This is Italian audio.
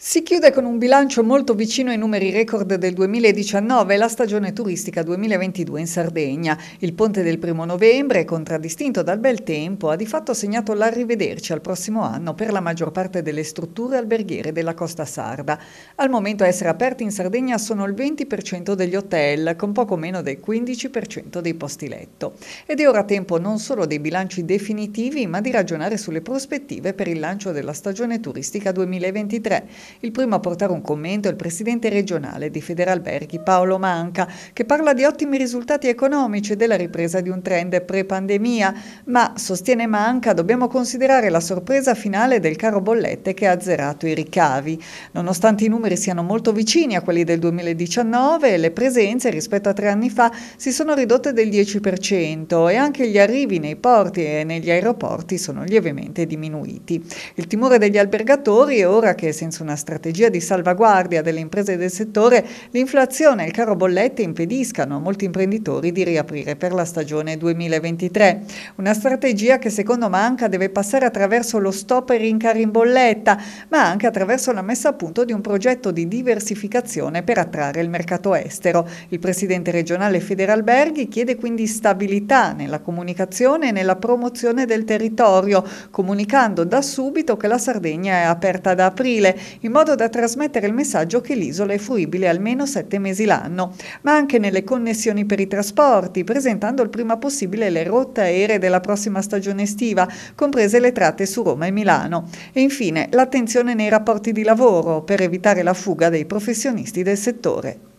Si chiude con un bilancio molto vicino ai numeri record del 2019 la stagione turistica 2022 in Sardegna. Il ponte del primo novembre, contraddistinto dal bel tempo, ha di fatto segnato l'arrivederci al prossimo anno per la maggior parte delle strutture alberghiere della costa sarda. Al momento a essere aperti in Sardegna sono il 20% degli hotel, con poco meno del 15% dei posti letto. Ed è ora tempo non solo dei bilanci definitivi, ma di ragionare sulle prospettive per il lancio della stagione turistica 2023. Il primo a portare un commento è il presidente regionale di Federalberghi, Paolo Manca, che parla di ottimi risultati economici e della ripresa di un trend pre-pandemia, ma, sostiene Manca, dobbiamo considerare la sorpresa finale del caro bollette che ha azzerato i ricavi. Nonostante i numeri siano molto vicini a quelli del 2019, le presenze rispetto a tre anni fa si sono ridotte del 10% e anche gli arrivi nei porti e negli aeroporti sono lievemente diminuiti. Il timore degli albergatori è ora che senza una strategia di salvaguardia delle imprese del settore, l'inflazione e il caro bollette impediscano a molti imprenditori di riaprire per la stagione 2023. Una strategia che secondo Manca deve passare attraverso lo stop e rincari in bolletta, ma anche attraverso la messa a punto di un progetto di diversificazione per attrarre il mercato estero. Il presidente regionale Federalberghi chiede quindi stabilità nella comunicazione e nella promozione del territorio, comunicando da subito che la Sardegna è aperta da aprile. In in modo da trasmettere il messaggio che l'isola è fruibile almeno sette mesi l'anno, ma anche nelle connessioni per i trasporti, presentando il prima possibile le rotte aeree della prossima stagione estiva, comprese le tratte su Roma e Milano. E infine l'attenzione nei rapporti di lavoro per evitare la fuga dei professionisti del settore.